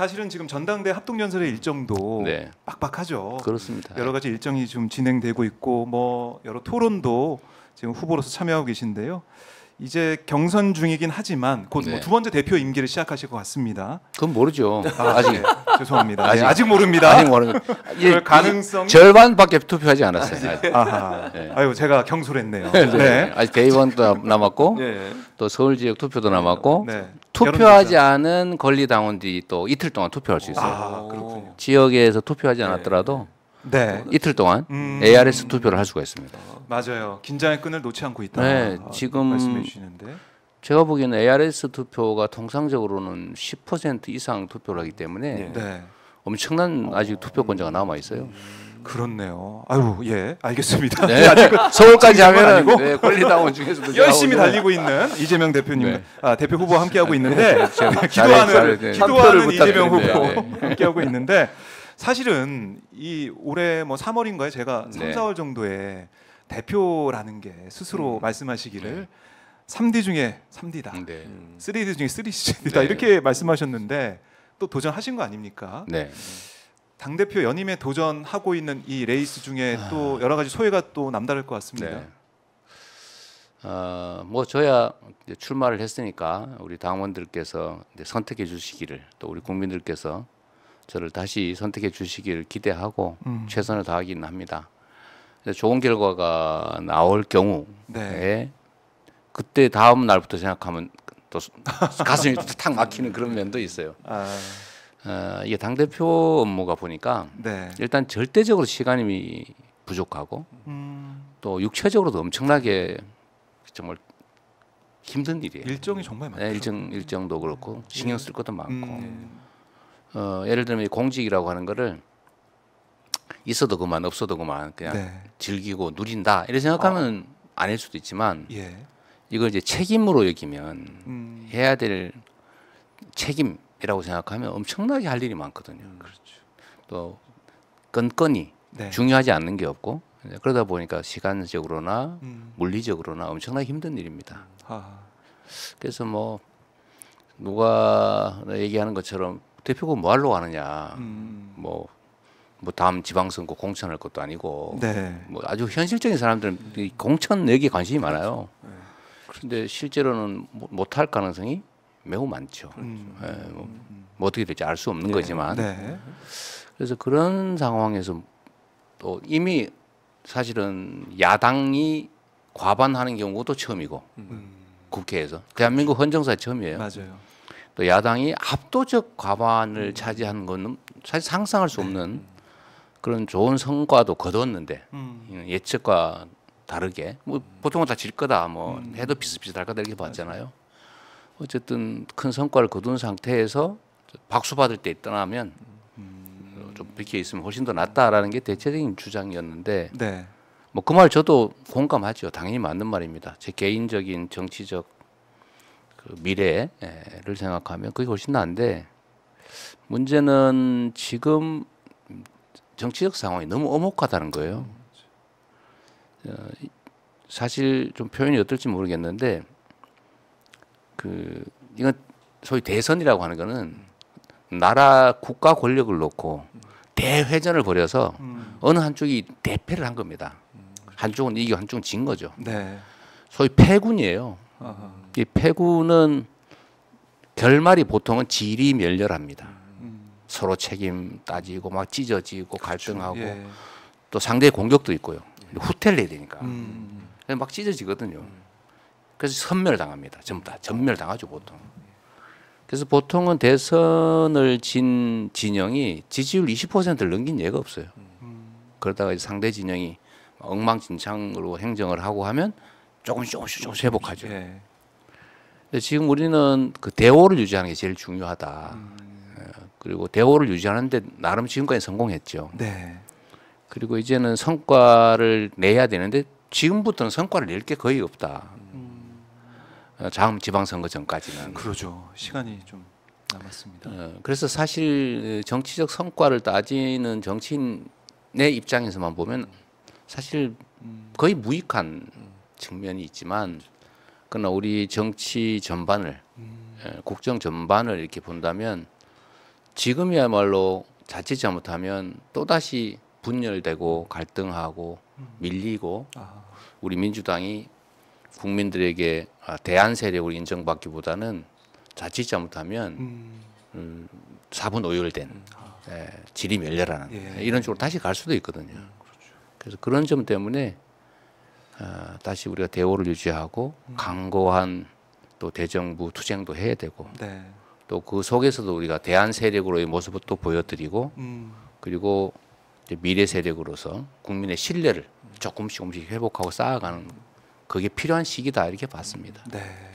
사실은 지금 전당대 합동연설의 일정도 네. 빡빡하죠. 그렇습니다. 여러 가지 일정이 지금 진행되고 있고 뭐 여러 토론도 지금 후보로서 참여하고 계신데요. 이제 경선 중이긴 하지만 곧두 뭐 네. 뭐 번째 대표 임기를 시작하실 것 같습니다. 그건 모르죠. 아, 직 네, 죄송합니다. 아직, 아직, 모릅니다. 아직 모르는 예, 가능성 절반밖에 투표하지 않았어요. 아, 예. 아유 제가 경솔했네요. 네. 네. 아직 대의원도 남았고 또 서울 지역 투표도 남았고 투표하지 않은 권리 당원들이 또 이틀 동안 투표할 수 아, 있어요. 아, 그렇군요. 지역에서 투표하지 네. 않았더라도 네. 이틀 동안 음. ARS 투표를 할 수가 있습니다. 맞아요. 긴장의 끈을 놓지 않고 있다. 네, 아, 지금 말씀해 주시는데 제가 보기에는 ARS 투표가 통상적으로는 10% 이상 투표를 하기 때문에 네. 엄청난 아직 투표권자가 남아 있어요. 음. 그렇네요. 아유, 예, 알겠습니다. 네. 그 서울까지 하면 아니고 네, 권리당원 중에서도 열심히 달리고 있는 이재명 대표님, 네. 아, 대표 후보 함께 하고 네. 있는데 기도하는 네. 기도하는 이재명 후보 네. 함께 하고 있는데 사실은 이 올해 뭐 3월인가요? 제가 3, 4월 정도에 대표라는 게 스스로 음. 말씀하시기를 3D 중에 3D다, 네. 3D 중에 3D다 이렇게 말씀하셨는데 또 도전하신 거 아닙니까? 네. 당 대표 연임에 도전하고 있는 이 레이스 중에 아... 또 여러 가지 소외가 또 남다를 것 같습니다. 네. 어뭐 저야 출마를 했으니까 우리 당원들께서 선택해 주시기를 또 우리 국민들께서 저를 다시 선택해 주시기를 기대하고 음. 최선을 다하기는 합니다. 좋은 결과가 나올 경우에 네. 그때 다음 날부터 생각하면 또 가슴이 탁 막히는 그런 면도 있어요. 아... 어, 이게 당 대표 업무가 보니까 네. 일단 절대적으로 시간이 부족하고 음. 또 육체적으로도 엄청나게 정말 힘든 일이에요. 일정이 정말 네, 많죠. 네, 일정 일정도 그렇고 음. 신경 쓸 것도 많고 음. 어, 예를 들면 공직이라고 하는 거를 있어도 그만 없어도 그만 그냥 네. 즐기고 누린다 이렇게 생각하면 아. 아닐 수도 있지만 예. 이걸 이제 책임으로 여기면 음. 해야 될 책임 이라고 생각하면 엄청나게 할 일이 많거든요. 음, 그렇죠. 또끈끈이 네. 중요하지 않는 게 없고 그러다 보니까 시간적으로나 음. 물리적으로나 엄청나게 힘든 일입니다. 음. 하하. 그래서 뭐 누가 얘기하는 것처럼 대표고 뭐 하러 가느냐 음. 뭐, 뭐 다음 지방선거 공천할 것도 아니고 네. 뭐 아주 현실적인 사람들은 공천 내기에 관심이 그렇죠. 많아요. 그런데 네. 실제로는 뭐 못할 가능성이 매우 많죠. 음. 예, 뭐, 뭐, 어떻게 될지 알 수 없는 네. 거지만 네. 그래서 그런 상황에서 또 이미 사실은 야당이 과반하는 경우도 처음이고 음. 국회에서 대한민국 그렇죠. 헌정사 처음이에요. 맞아요. 또 야당이 압도적 과반을 음. 차지한 하는건 사실 상상할 수 네. 없는 그런 좋은 성과도 거뒀는데 음. 예측과 다르게 뭐 보통은 다 질 거다 뭐 음. 해도 비슷비슷할 거다 이렇게 봤잖아요. 어쨌든 큰 성과를 거둔 상태에서 박수 받을 때 떠나면 음. 좀 비켜 있으면 훨씬 더 낫다라는 게 대체적인 주장이었는데 네. 뭐그 말 저도 공감하죠. 당연히 맞는 말입니다. 제 개인적인 정치적 그 미래를 생각하면 그게 훨씬 나은데 문제는 지금 정치적 상황이 너무 어목하다는 거예요. 어, 사실 좀 표현이 어떨지 모르겠는데 그 이건 소위 대선이라고 하는 거는 나라 국가 권력을 놓고 대회전을 벌여서 음. 어느 한쪽이 대패를 한 겁니다. 음. 한쪽은 이기고 한쪽은 진 거죠. 네. 소위 패군이에요. 이 패군은 결말이 보통은 질이 멸렬합니다. 음. 서로 책임 따지고 막 찢어지고 그렇죠. 갈등하고 그렇죠. 예. 또 상대의 공격도 있고요. 예. 후퇴를 해야 되니까 음. 예, 막 찢어지거든요. 음. 그래서 선멸당합니다. 전부 다 전멸당하죠 보통. 그래서 보통은 대선을 진 진영이 지지율 20%를 넘긴 예가 없어요. 그러다가 이제 상대 진영이 엉망진창으로 행정을 하고 하면 조금씩 조금씩 조금씩 회복하죠. 예. 근데 지금 우리는 그 대오를 유지하는 게 제일 중요하다. 음. 예. 그리고 대오를 유지하는데 나름 지금까지 성공했죠. 네. 그리고 이제는 성과를 내야 되는데 지금부터는 성과를 낼 게 거의 없다. 다음 어, 지방선거 전까지는 그러죠. 시간이 좀 남았습니다. 어, 그래서 사실 어, 정치적 성과를 따지는 정치인의 입장에서만 보면 사실 음. 거의 무익한 측면이 있지만 그러나 우리 정치 전반을 음. 예, 국정 전반을 이렇게 본다면 지금이야말로 자칫 잘못하면 또다시 분열되고 갈등하고 음. 밀리고 아. 우리 민주당이 국민들에게 아, 대안 세력으로 인정받기보다는 자칫 잘못하면 음. 음, 사분 오열된 음. 아. 예, 질이 멸렬하는 예. 이런 식으로 다시 갈 수도 있거든요. 음, 그렇죠. 그래서 그런 점 때문에 어, 다시 우리가 대오를 유지하고 음. 강고한 또 대정부 투쟁도 해야 되고 네. 또그 속에서도 우리가 대한 세력으로의 모습을 또 보여드리고 음. 그리고 미래 세력으로서 국민의 신뢰를 조금씩 조금씩 회복하고 쌓아가는 그게 필요한 시기다 이렇게 봤습니다. 네.